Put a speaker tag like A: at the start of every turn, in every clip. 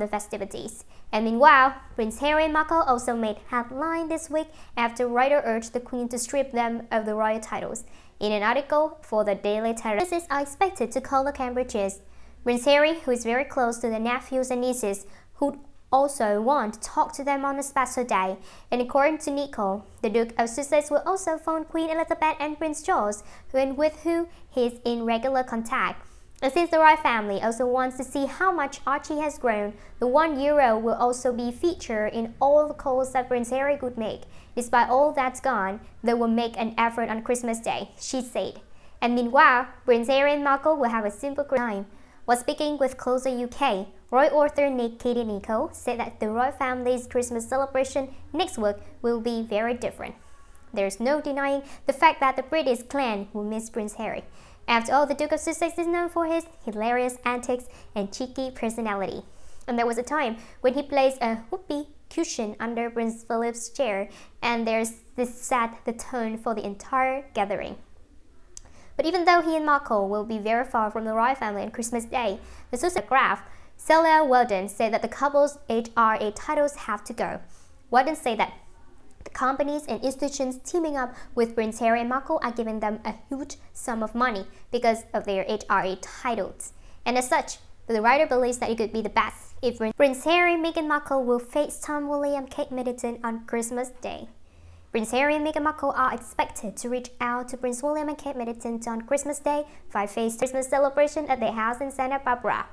A: the festivities. And meanwhile, Prince Harry and Markle also made headline this week after writer urged the Queen to strip them of the royal titles. In an article for the Daily this are expected to call the Cambridges. Prince Harry, who is very close to the nephews and nieces, who also want to talk to them on a special day. And according to Nicole, the Duke of Sussex will also phone Queen Elizabeth and Prince Charles, who and with who he is in regular contact. The Cicerai family also wants to see how much Archie has grown. The one euro will also be featured in all the calls that Prince Harry could make. Despite all that's gone, they will make an effort on Christmas Day, she said. And meanwhile, Prince Harry and Markle will have a simple time. While speaking with Closer UK, Roy author Nick Katie Nico said that the royal family's Christmas celebration next week will be very different. There's no denying the fact that the British clan will miss Prince Harry. After all, the Duke of Sussex is known for his hilarious antics and cheeky personality. And there was a time when he placed a whoopee cushion under Prince Philip's chair, and there's this set the tone for the entire gathering. But even though he and Markle will be very far from the royal family on Christmas Day, the Sussex Graf, Celia Weldon said that the couple's HRA titles have to go. Weldon said that companies and institutions teaming up with Harry and Mako are giving them a huge sum of money because of their HRA titles. And as such, the writer believes that it could be the best if Prince Harry and Meghan Markle will FaceTime William Kate Middleton on Christmas Day. Prince Harry and Meghan Markle are expected to reach out to Prince William and Kate Middleton on Christmas Day by FaceTime Christmas celebration at their house in Santa Barbara.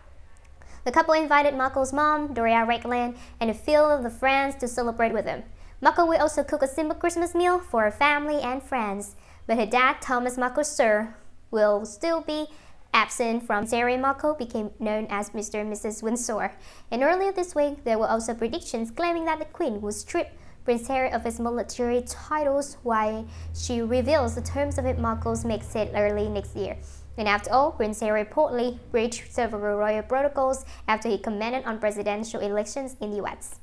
A: The couple invited Markle's mom, Doria Ragland, and a few of the friends to celebrate with them. Mako will also cook a simple Christmas meal for her family and friends, but her dad, Thomas Mako Sir, will still be absent from Sarah Mako became known as Mr. and Mrs. Windsor. And earlier this week, there were also predictions claiming that the Queen would strip Prince Harry of his military titles while she reveals the terms of it Mako's makes it early next year. And after all, Prince Harry reportedly breached several royal protocols after he commented on presidential elections in the US.